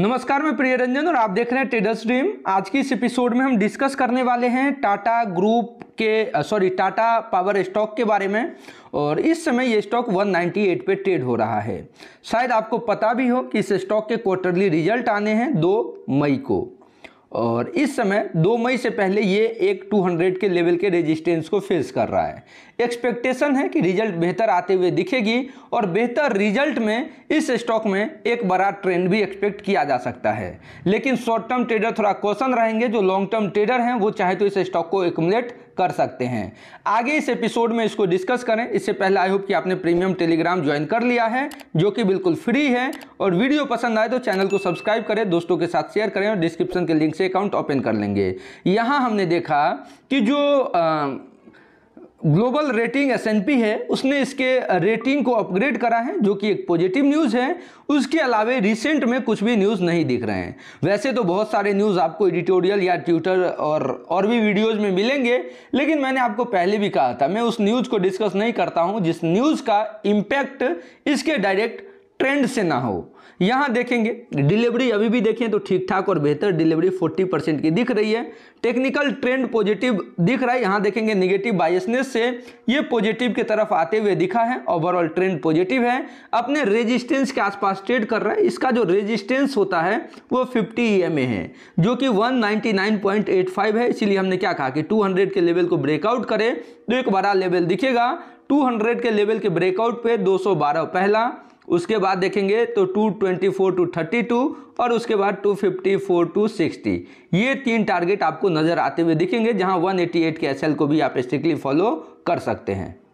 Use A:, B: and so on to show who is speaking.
A: नमस्कार मैं प्रिय रंजन और आप देख रहे हैं ट्रेडर्स ड्रीम आज की इस एपिसोड में हम डिस्कस करने वाले हैं टाटा ग्रुप के सॉरी टाटा पावर स्टॉक के बारे में और इस समय ये स्टॉक 198 पे ट्रेड हो रहा है शायद आपको पता भी हो कि इस स्टॉक के क्वार्टरली रिजल्ट आने हैं दो मई को और इस समय दो मई से पहले ये एक 200 के लेवल के रेजिस्टेंस को फेस कर रहा है एक्सपेक्टेशन है कि रिजल्ट बेहतर आते हुए दिखेगी और बेहतर रिजल्ट में इस स्टॉक में एक बड़ा ट्रेंड भी एक्सपेक्ट किया जा सकता है लेकिन शॉर्ट टर्म ट्रेडर थोड़ा क्वेश्चन रहेंगे जो लॉन्ग टर्म ट्रेडर हैं वो चाहे तो इस स्टॉक को एकमलेट कर सकते हैं आगे इस एपिसोड में इसको डिस्कस करें इससे पहले आई होप कि आपने प्रीमियम टेलीग्राम ज्वाइन कर लिया है जो कि बिल्कुल फ्री है और वीडियो पसंद आए तो चैनल को सब्सक्राइब करें दोस्तों के साथ शेयर करें और डिस्क्रिप्शन के लिंक से अकाउंट ओपन कर लेंगे यहाँ हमने देखा कि जो आ, ग्लोबल रेटिंग एस है उसने इसके रेटिंग को अपग्रेड करा है जो कि एक पॉजिटिव न्यूज़ है उसके अलावे रिसेंट में कुछ भी न्यूज़ नहीं दिख रहे हैं वैसे तो बहुत सारे न्यूज़ आपको एडिटोरियल या ट्विटर और और भी वीडियोज़ में मिलेंगे लेकिन मैंने आपको पहले भी कहा था मैं उस न्यूज़ को डिस्कस नहीं करता हूँ जिस न्यूज़ का इम्पैक्ट इसके डायरेक्ट ट्रेंड से ना हो यहाँ देखेंगे डिलीवरी अभी भी देखें तो ठीक ठाक और बेहतर डिलीवरी 40 परसेंट की दिख रही है टेक्निकल ट्रेंड पॉजिटिव दिख रहा है यहाँ देखेंगे निगेटिव बायसनेस से ये पॉजिटिव की तरफ आते हुए दिखा है ओवरऑल ट्रेंड पॉजिटिव है अपने रेजिस्टेंस के आसपास ट्रेड कर रहा है इसका जो रेजिस्टेंस होता है वो फिफ्टी ई e है जो कि वन है इसीलिए हमने क्या कहा कि टू के लेवल को ब्रेकआउट करे तो एक बड़ा लेवल दिखेगा 200 के लेवल के ब्रेकआउट पे 212 पहला उसके बाद देखेंगे तो 224 टू 32 और उसके बाद 254 टू 60 ये तीन टारगेट आपको नज़र आते हुए दिखेंगे जहां 188 के एसएल को भी आप स्ट्रिक्टली फॉलो कर सकते हैं